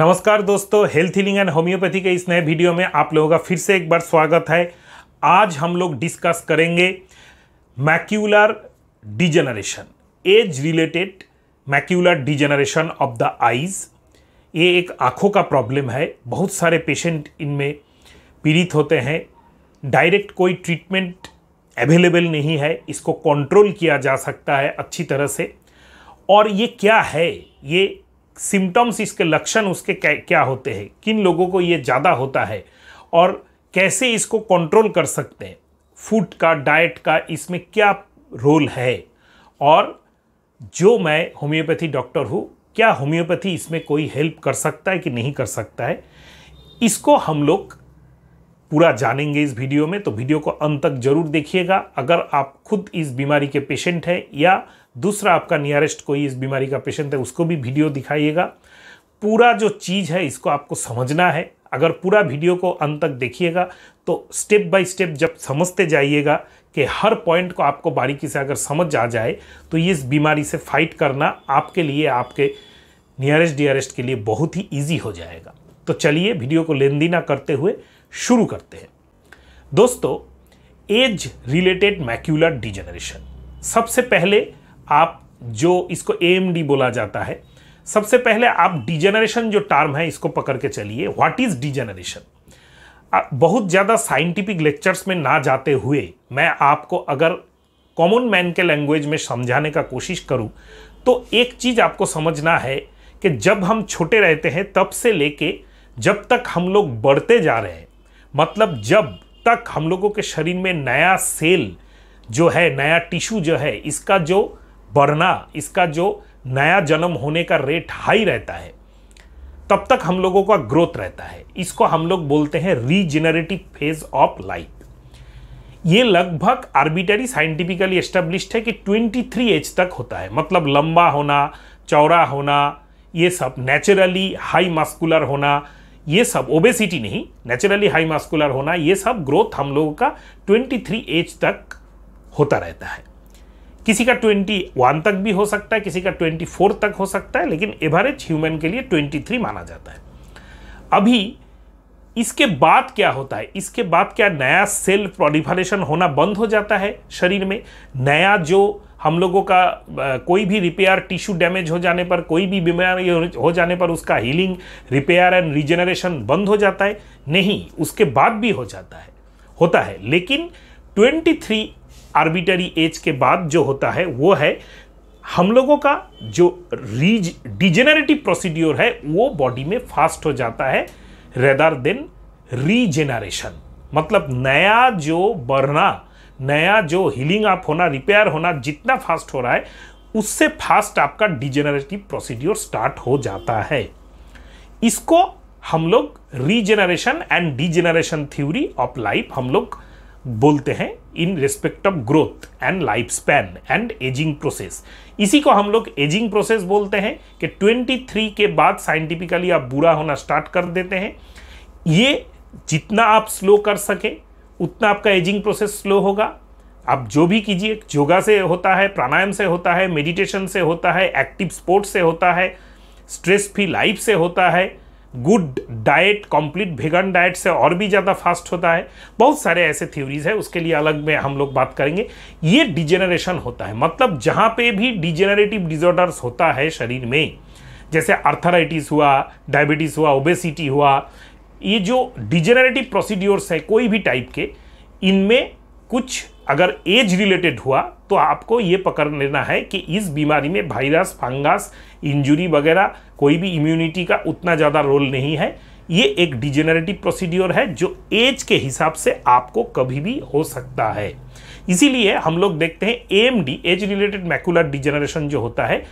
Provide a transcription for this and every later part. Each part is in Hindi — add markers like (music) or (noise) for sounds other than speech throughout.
नमस्कार दोस्तों हेल्थ हीलिंग एंड होम्योपैथी के इस नए वीडियो में आप लोगों का फिर से एक बार स्वागत है आज हम लोग डिस्कस करेंगे macular degeneration age related macular degeneration of the eyes ये एक आँखों का प्रॉब्लम है बहुत सारे पेशेंट इनमें पीड़ित होते हैं डायरेक्ट कोई ट्रीटमेंट अवेलेबल नहीं है इसको कंट्रोल किया जा सकता है अच्छी तरह से और ये क्या है ये सिम्टम्स इसके लक्षण उसके क्या होते हैं किन लोगों को ये ज़्यादा होता है और कैसे इसको कंट्रोल कर सकते हैं फूड का डाइट का इसमें क्या रोल है और जो मैं होम्योपैथी डॉक्टर हूँ क्या होम्योपैथी इसमें कोई हेल्प कर सकता है कि नहीं कर सकता है इसको हम लोग पूरा जानेंगे इस वीडियो में तो वीडियो को अंत तक जरूर देखिएगा अगर आप खुद इस बीमारी के पेशेंट हैं या दूसरा आपका नियरेस्ट कोई इस बीमारी का पेशेंट है उसको भी वीडियो दिखाइएगा पूरा जो चीज़ है इसको आपको समझना है अगर पूरा वीडियो को अंत तक देखिएगा तो स्टेप बाय स्टेप जब समझते जाइएगा कि हर पॉइंट को आपको बारीकी से अगर समझ आ जाए तो ये इस बीमारी से फाइट करना आपके लिए आपके नियरेस्ट डियरेस्ट के लिए बहुत ही ईजी हो जाएगा तो चलिए वीडियो को लेन देना करते हुए शुरू करते हैं दोस्तों एज रिलेटेड मैक्यूलर डिजेनरेशन सबसे पहले आप जो इसको ए बोला जाता है सबसे पहले आप डिजेनरेशन जो टर्म है इसको पकड़ के चलिए व्हाट इज डिजेनरेशन बहुत ज़्यादा साइंटिफिक लेक्चर्स में ना जाते हुए मैं आपको अगर कॉमन मैन के लैंग्वेज में समझाने का कोशिश करूं तो एक चीज़ आपको समझना है कि जब हम छोटे रहते हैं तब से लेके जब तक हम लोग बढ़ते जा रहे हैं मतलब जब तक हम लोगों के शरीर में नया सेल जो है नया टिश्यू जो है इसका जो बढ़ना इसका जो नया जन्म होने का रेट हाई रहता है तब तक हम लोगों का ग्रोथ रहता है इसको हम लोग बोलते हैं रीजेनरेटिव फेज ऑफ लाइफ ये लगभग आर्बिटरी साइंटिफिकली एस्टेब्लिश्ड है कि 23 एज तक होता है मतलब लंबा होना चौड़ा होना ये सब नेचुरली हाई मास्कुलर होना ये सब ओबेसिटी नहीं नेचुरली हाई मास्कुलर होना ये सब ग्रोथ हम लोगों का 23 एज तक होता रहता है किसी का 21 तक भी हो सकता है किसी का 24 तक हो सकता है लेकिन एवरेज ह्यूमन के लिए 23 माना जाता है अभी इसके बाद क्या होता है इसके बाद क्या नया सेल प्रोलिफरेशन होना बंद हो जाता है शरीर में नया जो हम लोगों का कोई भी रिपेयर टिश्यू डैमेज हो जाने पर कोई भी बीमारी हो जाने पर उसका हीलिंग रिपेयर एंड रिजेनरेशन बंद हो जाता है नहीं उसके बाद भी हो जाता है होता है लेकिन 23 आर्बिटरी एज के बाद जो होता है वो है हम लोगों का जो रीज डिजेनरेटिव प्रोसीड्योर है वो बॉडी में फास्ट हो जाता है रेदर देन रीजेनरेशन मतलब नया जो बढ़ना नया जो हीलिंग आप होना रिपेयर होना जितना फास्ट हो रहा है उससे फास्ट आपका डिजेनरेटिव प्रोसीड्योर स्टार्ट हो जाता है इसको हम लोग regeneration and degeneration theory of life हम लोग बोलते हैं in respect of growth and life span and ageing process इसी को हम लोग एजिंग प्रोसेस बोलते हैं कि 23 के बाद साइंटिफिकली आप बुरा होना स्टार्ट कर देते हैं ये जितना आप स्लो कर सके उतना आपका एजिंग प्रोसेस स्लो होगा आप जो भी कीजिए योगा से होता है प्राणायाम से होता है मेडिटेशन से होता है एक्टिव स्पोर्ट्स से होता है स्ट्रेस फ्री लाइफ से होता है good diet complete vegan diet से और भी ज़्यादा फास्ट होता है बहुत सारे ऐसे थ्योरीज है उसके लिए अलग में हम लोग बात करेंगे ये डिजेनरेशन होता है मतलब जहाँ पे भी डिजेनरेटिव डिजॉर्डर्स होता है शरीर में जैसे अर्थराइटिस हुआ डायबिटीज़ हुआ ओबेसिटी हुआ ये जो डिजेनरेटिव प्रोसीड्योर्स हैं कोई भी टाइप के इनमें कुछ अगर एज रिलेटेड हुआ तो आपको ये पकड़ लेना है कि इस बीमारी में वायरस फंगस इंजुरी वगैरह कोई भी इम्यूनिटी का उतना ज़्यादा रोल नहीं है ये एक डिजेनरेटिव प्रोसीड्योर है जो एज के हिसाब से आपको कभी भी हो सकता है इसीलिए हम लोग देखते हैं the age related macular degeneration जो होता है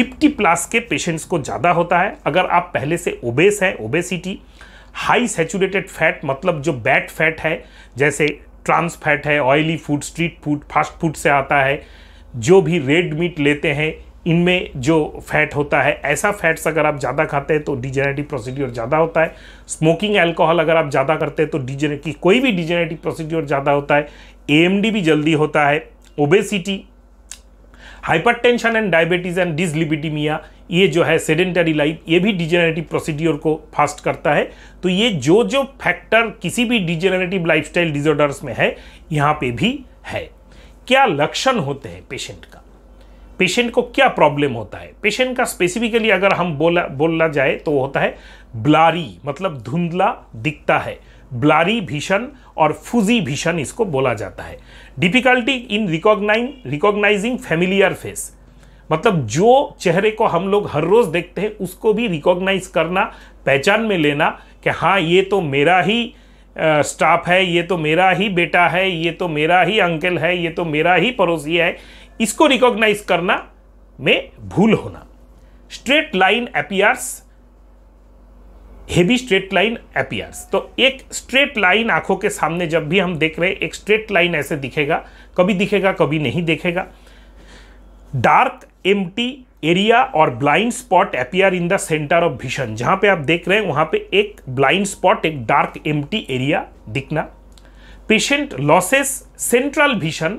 50 प्लस के पेशेंट्स को ज़्यादा होता है अगर आप पहले से ओबेस हैं ओबेसिटी हाई सेचुरेटेड फैट मतलब जो बैट फैट है जैसे ट्रांस फैट है oily food street food fast food से आता है जो भी रेड मीट लेते हैं इनमें जो फैट होता है ऐसा फैट्स अगर आप ज़्यादा खाते हैं तो डिजेनेटिव प्रोसीड्योर ज़्यादा होता है स्मोकिंग अल्कोहल अगर आप ज़्यादा करते हैं तो डिजेने की कोई भी डिजेनेटिव प्रोसीड्योर ज़्यादा होता है ए भी जल्दी होता है obesity hypertension and diabetes and dyslipidemia ये जो है सेडेंटरी लाइफ ये भी डिजेनरेटिव प्रोसीड्योर को फास्ट करता है तो ये जो जो फैक्टर किसी भी डिजेनरेटिव लाइफस्टाइल डिजॉर्डर्स में है यहाँ पे भी है क्या लक्षण होते हैं पेशेंट का पेशेंट को क्या प्रॉब्लम होता है पेशेंट का स्पेसिफिकली अगर हम बोला बोलना जाए तो होता है ब्लारी मतलब धुंधला दिखता है ब्लारी भीषण और फूजी भीषण इसको बोला जाता है difficulty in recognise recognising familiar face मतलब जो चेहरे को हम लोग हर रोज देखते हैं उसको भी रिकॉग्नाइज करना पहचान में लेना कि हाँ ये तो मेरा ही स्टाफ है ये तो मेरा ही बेटा है ये तो मेरा ही अंकल है ये तो मेरा ही पड़ोसी है इसको रिकॉग्नाइज करना में भूल होना straight line appears heavy straight line appears तो एक स्ट्रेट लाइन आंखों के सामने जब भी हम देख रहे हैं एक स्ट्रेट लाइन ऐसे दिखेगा कभी दिखेगा कभी नहीं दिखेगा डार्क एम्प्टी एरिया और blind spot appear in the centre of vision जहां पे आप देख रहे हैं वहां पे एक ब्लाइंड स्पॉट एक डार्क एम्प्टी एरिया दिखना patient loses central vision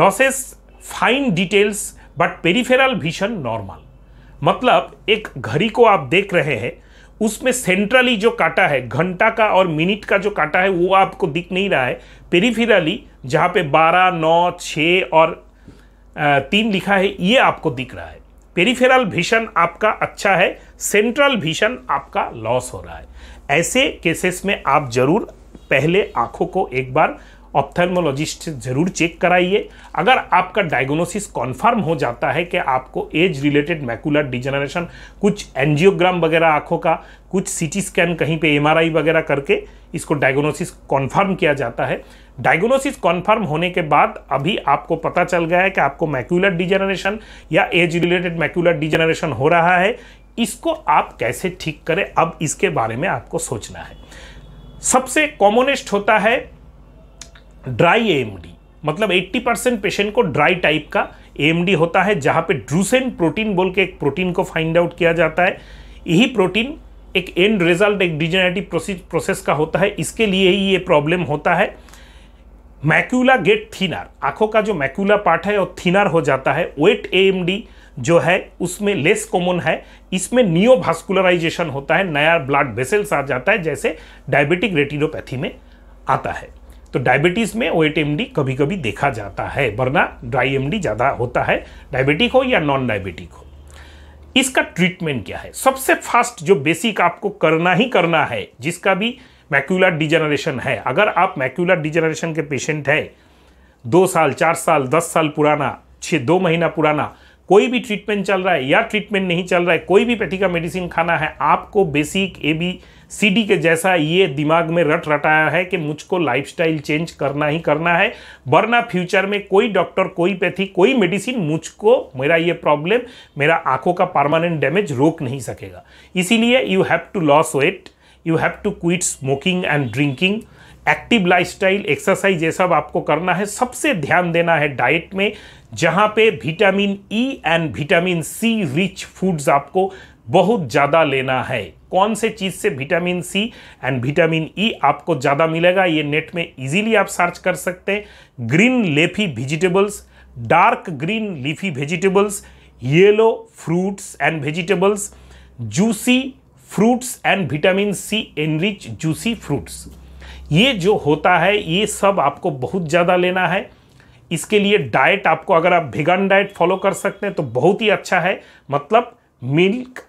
loses fine details but peripheral vision normal मतलब एक घड़ी को आप देख रहे हैं उसमें सेंट्रली जो काटा है घंटा का और मिनट का जो काटा है वो आपको दिख नहीं रहा है पेरीफिरली जहाँ पे 12, 9, 6 और तीन लिखा है ये आपको दिख रहा है पेरिफेरल भीषण आपका अच्छा है सेंट्रल भीषण आपका लॉस हो रहा है ऐसे केसेस में आप जरूर पहले आंखों को एक बार ऑप्थेलमोलॉजिस्ट से ज़रूर चेक कराइए अगर आपका डायग्नोसिस कॉन्फर्म हो जाता है कि आपको एज रिलेटेड मैकुलर डिजनरेशन कुछ एनजियोग्राम वगैरह आँखों का कुछ सीटी स्कैन कहीं पे एमआरआई वगैरह करके इसको डायग्नोसिस कॉन्फर्म किया जाता है डायग्नोसिस कॉन्फर्म होने के बाद अभी आपको पता चल गया है कि आपको मैक्यूलर डिजनरेशन या एज रिलेटेड मैक्यूलर डिजनरेशन हो रहा है इसको आप कैसे ठीक करें अब इसके बारे में आपको सोचना है सबसे कॉमोनेस्ट होता है ड्राई एएमडी मतलब 80 परसेंट पेशेंट को ड्राई टाइप का एएमडी होता है जहाँ पे ड्रूसेन प्रोटीन बोल के एक प्रोटीन को फाइंड आउट किया जाता है यही प्रोटीन एक एंड रिजल्ट एक डिजेनेटिव प्रोसेस का होता है इसके लिए ही ये प्रॉब्लम होता है मैक्यूला गेट थीनार आंखों का जो मैक्यूला पार्ट है और थीनार हो जाता है वेट एएमडी जो है उसमें लेस कॉमन है इसमें नियोभास्कुलराइजेशन होता है नया ब्लड वेसल्स आ जाता है जैसे डायबिटिक रेटिनोपैथी में आता है तो डायबिटीज़ में वेट एम कभी कभी देखा जाता है वरना ड्राई एम ज़्यादा होता है डायबिटिक हो या नॉन डायबिटिक हो इसका ट्रीटमेंट क्या है सबसे फास्ट जो बेसिक आपको करना ही करना है जिसका भी मैक्यूलर डिजेनरेशन है अगर आप मैक्यूलर डिजनरेशन के पेशेंट है दो साल चार साल दस साल पुराना छः दो महीना पुराना कोई भी ट्रीटमेंट चल रहा है या ट्रीटमेंट नहीं चल रहा है कोई भी पेथी का मेडिसिन खाना है आपको basic A B C D के जैसा ये दिमाग में रट रटाया है कि मुझको लाइफस्टाइल चेंज करना ही करना है वरना फ्यूचर में कोई डॉक्टर कोई पैथी कोई मेडिसिन मुझको मेरा ये प्रॉब्लम मेरा आंखों का परमानेंट डैमेज रोक नहीं सकेगा इसीलिए you have to loss weight you have to quit smoking and drinking active lifestyle exercise ये सब आपको करना है सबसे ध्यान देना है डाइट में जहाँ पे vitamin E and vitamin C rich foods आपको बहुत ज़्यादा लेना है कौन से चीज़ से vitamin C and vitamin E आपको ज़्यादा मिलेगा ये नेट में इजीली आप सर्च कर सकते हैं green leafy vegetables dark green leafy vegetables yellow fruits and vegetables juicy fruits and vitamin C enrich juicy fruits ये जो होता है ये सब आपको बहुत ज़्यादा लेना है इसके लिए डाइट आपको अगर आप भिगन डाइट फॉलो कर सकते हैं तो बहुत ही अच्छा है मतलब मिल्क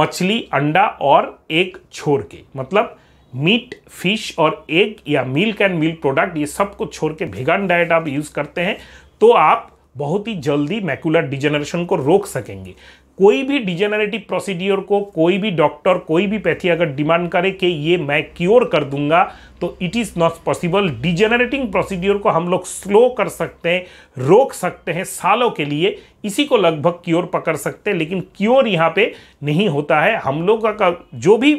मछली अंडा और एग छोड़ के मतलब मीट फिश और एग या मिल्क एंड मिल्क प्रोडक्ट ये सब को छोड़ के भिगन डाइट आप यूज़ करते हैं तो आप बहुत ही जल्दी मैकुलर डिजेनरेशन को रोक सकेंगे कोई भी डिजेनरेटिव प्रोसीड्योर को कोई भी डॉक्टर कोई भी पैथी अगर डिमांड करे कि ये मैं क्योर कर दूंगा तो it is not possible degenerating procedure को हम लोग स्लो कर सकते हैं रोक सकते हैं सालों के लिए इसी को लगभग क्योर पकड़ सकते हैं लेकिन क्योर यहाँ पे नहीं होता है हम लोग का जो भी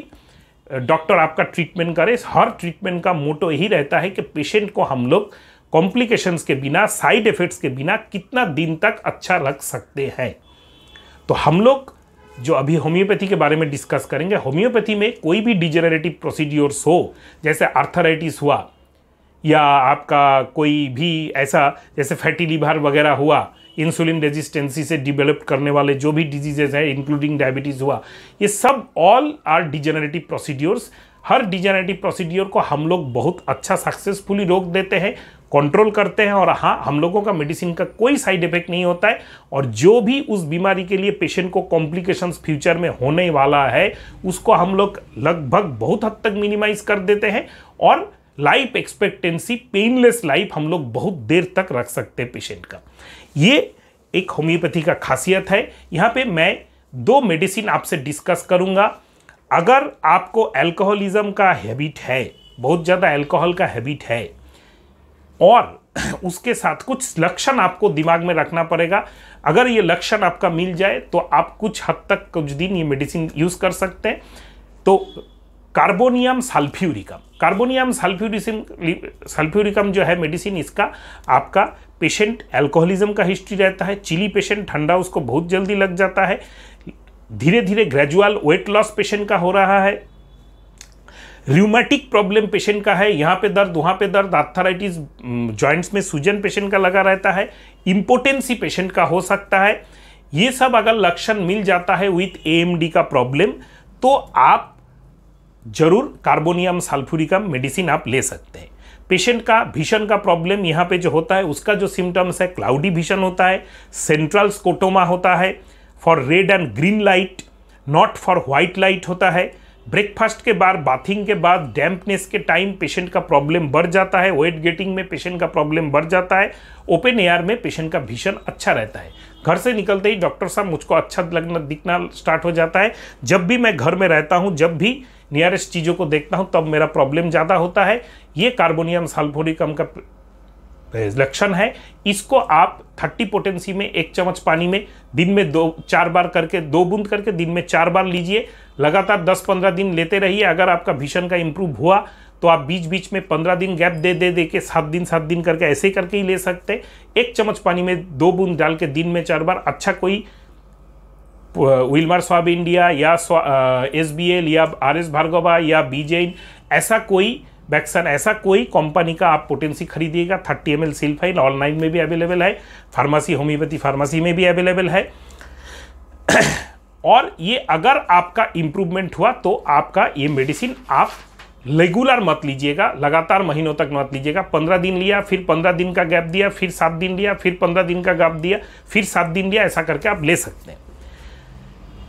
डॉक्टर आपका ट्रीटमेंट करे हर ट्रीटमेंट का मोटो यही रहता है कि पेशेंट को हम लोग कॉम्प्लिकेशंस के बिना साइड इफेक्ट्स के बिना कितना दिन तक अच्छा रख सकते हैं तो हम लोग जो अभी होम्योपैथी के बारे में डिस्कस करेंगे होम्योपैथी में कोई भी डिजेनरेटिव प्रोसीड्योर्स हो जैसे आर्थराइटिस हुआ या आपका कोई भी ऐसा जैसे फैटी लिवर वगैरह हुआ इंसुलिन रेजिस्टेंसी से डिवेलप करने वाले जो भी डिजीजेज हैं इंक्लूडिंग डायबिटीज़ हुआ ये सब ऑल आर डिजेनरेटिव प्रोसीड्योर्स हर डिजेनरेटिव प्रोसीड्योर को हम लोग बहुत अच्छा सक्सेसफुली रोक देते हैं कंट्रोल करते हैं और हाँ हम लोगों का मेडिसिन का कोई साइड इफेक्ट नहीं होता है और जो भी उस बीमारी के लिए पेशेंट को कॉम्प्लिकेशंस फ्यूचर में होने वाला है उसको हम लोग लगभग बहुत हद तक मिनिमाइज कर देते हैं और लाइफ एक्सपेक्टेंसी पेनलेस लाइफ हम लोग बहुत देर तक रख सकते हैं पेशेंट का ये एक होम्योपैथी का खासियत है यहाँ पे मैं दो मेडिसिन आपसे डिस्कस करूँगा अगर आपको एल्कोहलिज्म का हैबिट है बहुत ज़्यादा एल्कोहल का हैबिट है और (clears throat) उसके साथ कुछ लक्षण आपको दिमाग में रखना पड़ेगा अगर ये लक्षण आपका मिल जाए तो आप कुछ हद तक कुछ दिन ये मेडिसिन यूज़ कर सकते हैं तो कार्बोनियम सल्फ्यूरिकम कार्बोनियम सल्फ्यूरिसिन सल्फ्यूरिकम जो है मेडिसिन इसका आपका पेशेंट एल्कोहलिज्म का हिस्ट्री रहता है चिली पेशेंट ठंडा उसको बहुत जल्दी लग जाता है धीरे धीरे ग्रेजुअल वेट लॉस पेशेंट का हो रहा है रूमेटिक प्रॉब्लम पेशेंट का है यहाँ पे दर्द वहाँ पे दर्द आर्थराइटिस जॉइंट्स mm, में सूजन पेशेंट का लगा रहता है इम्पोटेंसी पेशेंट का हो सकता है ये सब अगर लक्षण मिल जाता है विथ ए का प्रॉब्लम तो आप जरूर कार्बोनियम साल्फुरिकम मेडिसिन आप ले सकते हैं पेशेंट का भीषण का प्रॉब्लम यहाँ पे जो होता है उसका जो सिम्टम्स है क्लाउडी भीषण होता है सेंट्रल स्कोटोमा होता है for red and green light not for white light होता है ब्रेकफास्ट के बाद बाथिंग के बाद डैम्पनेस के टाइम पेशेंट का प्रॉब्लम बढ़ जाता है वेट गेटिंग में पेशेंट का प्रॉब्लम बढ़ जाता है ओपन एयर में पेशेंट का भीषण अच्छा रहता है घर से निकलते ही डॉक्टर साहब मुझको अच्छा लगना दिखना स्टार्ट हो जाता है जब भी मैं घर में रहता हूँ जब भी नियरेस्ट चीज़ों को देखता हूँ तब मेरा प्रॉब्लम ज़्यादा होता है ये कार्बोनियम सल्फोरिकम का लक्षण है इसको आप 30 पोटेंसी में एक चम्मच पानी में दिन में दो चार बार करके दो बूंद करके दिन में चार बार लीजिए लगातार 10-15 दिन लेते रहिए अगर आपका भीषण का इम्प्रूव हुआ तो आप बीच बीच में 15 दिन गैप दे दे दे के सात दिन सात दिन करके ऐसे करके ही ले सकते एक चम्मच पानी में दो बूंद डाल के दिन में चार बार अच्छा कोई विलमार स्वाब इंडिया या एस बी एल या आर एस भार्गवा या बीजेन ऐसा कोई वैक्सन ऐसा कोई कंपनी का आप पोटेंसी खरीदिएगा थर्टी एम एल सिल्फाइन ऑनलाइन में भी अवेलेबल है फार्मेसी होम्योपैथी फार्मेसी में भी अवेलेबल है और ये अगर आपका इम्प्रूवमेंट हुआ तो आपका ये मेडिसिन आप रेगुलर मत लीजिएगा लगातार महीनों तक मत लीजिएगा पंद्रह दिन लिया फिर पंद्रह दिन का गैप दिया फिर सात दिन लिया फिर पंद्रह दिन का गैप दिया फिर सात दिन लिया ऐसा करके आप ले सकते हैं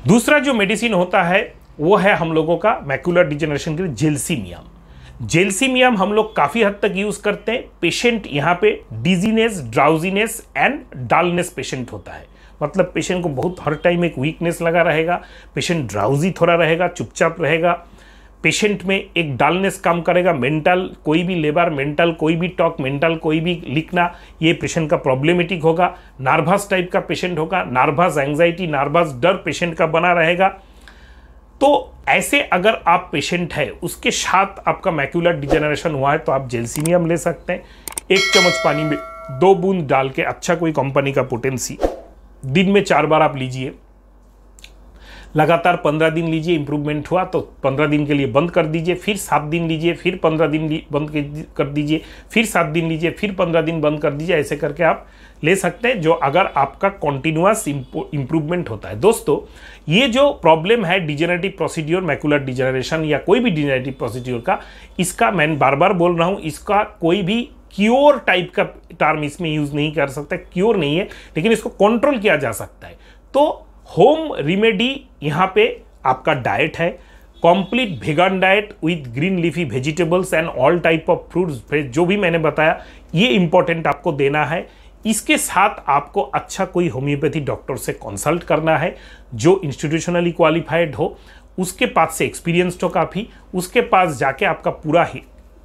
दूसरा जो मेडिसिन होता है वो है हम लोगों का मैकुलर डिजेनरेशन के लिए जेलसीमिया जेलसीमियम हम लोग काफ़ी हद तक यूज़ करते हैं पेशेंट यहाँ पे dizziness drowsiness and dullness patient होता है मतलब पेशेंट को बहुत हर टाइम एक वीकनेस लगा रहेगा पेशेंट ड्राउजी थोड़ा रहेगा चुपचाप रहेगा पेशेंट में एक डालनेस काम करेगा मेंटल कोई भी लेबर मेंटल कोई भी टॉक मेंटल कोई भी लिखना ये पेशेंट का प्रॉब्लमेटिक होगा नार्वस टाइप का पेशेंट होगा नार्वस एंग्जाइटी नार्वस डर पेशेंट का बना रहेगा तो ऐसे अगर आप पेशेंट है उसके साथ आपका मैक्यूलर डिजेनरेशन हुआ है तो आप जेलसीनियम ले सकते हैं एक चम्मच पानी में दो बूंद डाल के अच्छा कोई कंपनी का पोटेंसी दिन में चार बार आप लीजिए लगातार पंद्रह दिन लीजिए इम्प्रूवमेंट हुआ तो पंद्रह दिन के लिए बंद कर दीजिए फिर सात दिन लीजिए फिर पंद्रह दिन बंद कर दीजिए फिर सात दिन लीजिए फिर पंद्रह दिन बंद कर दीजिए ऐसे करके आप ले सकते हैं जो अगर आपका कॉन्टिन्यूस इंप्रूवमेंट होता है दोस्तों ये जो प्रॉब्लम है डिजेनेटिव प्रोसीड्योर मैकुलर डिजेनरेशन या कोई भी डिजेनेटिव प्रोसीड्योर का इसका मैं बार बार बोल रहा हूँ इसका कोई भी क्योर टाइप का टर्म इसमें यूज़ नहीं कर सकता क्योर नहीं है लेकिन इसको कंट्रोल किया जा सकता है तो होम रिमेडी यहाँ पे आपका डाइट है complete vegan diet with green leafy vegetables and all type of fruits जो भी मैंने बताया ये इंपॉर्टेंट आपको देना है इसके साथ आपको अच्छा कोई होम्योपैथी डॉक्टर से कंसल्ट करना है जो इंस्टीट्यूशनली क्वालिफाइड हो उसके पास से एक्सपीरियंस हो काफ़ी उसके पास जाके आपका पूरा ही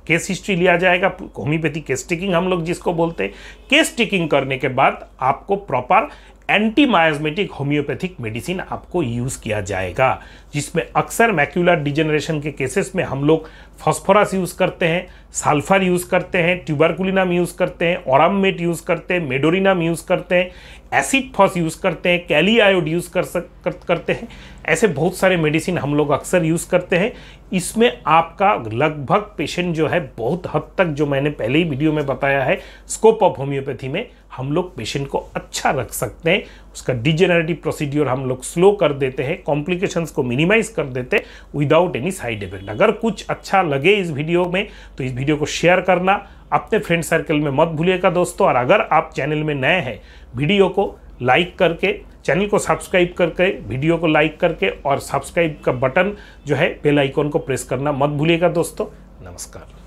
केस हिस्ट्री लिया जाएगा होम्योपैथी केस टेकिंग हम लोग जिसको बोलते हैं केस टेकिंग करने के बाद आपको प्रॉपर एंटी मायोजमेटिक होम्योपैथिक मेडिसिन आपको यूज़ किया जाएगा जिसमें अक्सर मैक्यूलर डिजेनरेशन के केसेस में हम लोग फॉस्फोरस यूज़ करते हैं सल्फर यूज़ करते हैं ट्यूबरकुलिनम यूज़ करते हैं औरम मेट यूज़ करते हैं मेडोरिनम यूज़ करते हैं एसिड फॉस यूज़ करते हैं कैली आयोड यूज़ कर सक कर, करते हैं ऐसे बहुत सारे मेडिसिन हम लोग अक्सर यूज़ करते हैं इसमें आपका लगभग पेशेंट जो है बहुत हद तक जो मैंने पहले ही वीडियो में बताया है स्कोप ऑफ होम्योपैथी में हम लोग पेशेंट को अच्छा रख सकते हैं उसका डिजेनरेटिव प्रोसीड्योर हम लोग स्लो कर देते हैं कॉम्प्लिकेशंस को मिनिमाइज कर देते हैं विदाउट एनी साइड इफेक्ट अगर कुछ अच्छा लगे इस वीडियो में तो इस वीडियो को शेयर करना अपने फ्रेंड सर्कल में मत भूलिएगा दोस्तों और अगर आप चैनल में नए हैं वीडियो को लाइक करके चैनल को सब्सक्राइब करके वीडियो को लाइक करके और सब्सक्राइब का बटन जो है बेल आइकॉन को प्रेस करना मत भूलिएगा दोस्तों नमस्कार